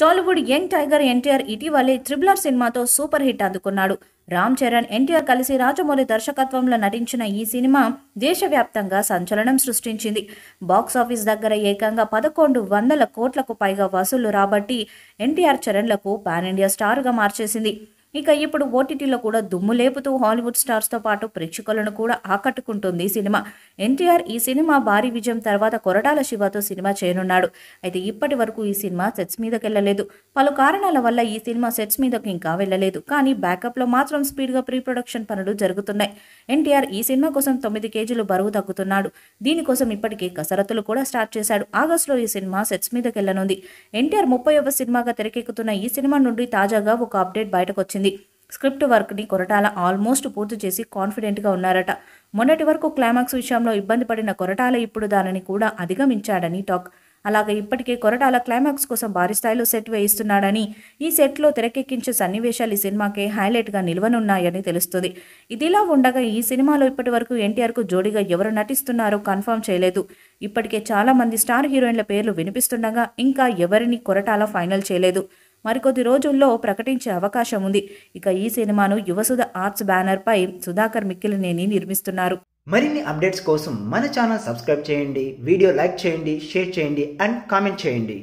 Tollywood young tiger NTR ఇటీవలే triple R సినిమాతో super hit అందుకున్నాడు రామ్ చరణ్ ఎన్టీఆర్ కలిసి రాజమౌళి దర్శకత్వంలో నటించిన ఈ సినిమా దేశవ్యాప్తంగా సంచలనం సృష్టించింది బాక్సాఫీస్ దగ్గర ఏకంగా పదకొండు వందల కోట్లకు పైగా వసూళ్లు రాబట్టి ఎన్టీఆర్ చరణ్లకు పాన్ ఇండియా స్టార్గా మార్చేసింది ఇక ఇప్పుడు ఓటీటీలో కూడా దుమ్ము లేపుతూ హాలీవుడ్ స్టార్స్తో పాటు ప్రేక్షకులను కూడా ఆకట్టుకుంటుంది ఈ సినిమా ఎన్టీఆర్ ఈ సినిమా భారీ విజయం తర్వాత కొరటాల శివతో సినిమా చేయనున్నాడు అయితే ఇప్పటి వరకు ఈ సినిమా సెట్స్ మీదకి వెళ్ళలేదు పలు కారణాల వల్ల ఈ సినిమా సెట్స్ మీదకి ఇంకా వెళ్ళలేదు కానీ బ్యాకప్లో మాత్రం స్పీడ్గా ప్రీ ప్రొడక్షన్ పనులు జరుగుతున్నాయి ఎన్టీఆర్ ఈ సినిమా కోసం తొమ్మిది కేజీలు బరువు తగ్గుతున్నాడు దీనికోసం ఇప్పటికే కసరత్తులు కూడా స్టార్ట్ చేశాడు ఆగస్టులో ఈ సినిమా సెట్స్ మీదకి వెళ్ళనుంది ఎన్టీఆర్ ముప్పై సినిమాగా తెరకెక్కుతున్న ఈ సినిమా నుండి తాజాగా ఒక అప్డేట్ బయటకు వచ్చింది చేసింది స్క్రిప్ట్ వర్క్ని కొరటాల ఆల్మోస్ట్ పూర్తి చేసి కాన్ఫిడెంట్గా ఉన్నారట మొన్నటి వరకు క్లైమాక్స్ విషయంలో ఇబ్బంది పడిన కొరటాల ఇప్పుడు దానిని కూడా అధిగమించాడని టాక్ అలాగే ఇప్పటికే కొరటాల క్లైమాక్స్ కోసం భారీ స్థాయిలో సెట్ వేయిస్తున్నాడని ఈ సెట్లో తెరకెక్కించే సన్నివేశాలు ఈ సినిమాకే హైలైట్గా నిల్వనున్నాయని తెలుస్తుంది ఇదిలా ఉండగా ఈ సినిమాలో ఇప్పటి వరకు ఎన్టీఆర్కు జోడీగా ఎవరు నటిస్తున్నారో కన్ఫర్మ్ చేయలేదు ఇప్పటికే చాలామంది స్టార్ హీరోయిన్ల పేర్లు వినిపిస్తుండగా ఇంకా ఎవరిని కొరటాల ఫైనల్ చేయలేదు మరికొద్ది రోజుల్లో ప్రకటించే అవకాశం ఉంది ఇక ఈ సినిమాను యువసుధ ఆర్ట్స్ బ్యానర్పై సుధాకర్ మిక్కిలనేని నిర్మిస్తున్నారు మరిన్ని అప్డేట్స్ కోసం మన ఛానల్ సబ్స్క్రైబ్ చేయండి వీడియో లైక్ చేయండి షేర్ చేయండి అండ్ కామెంట్ చేయండి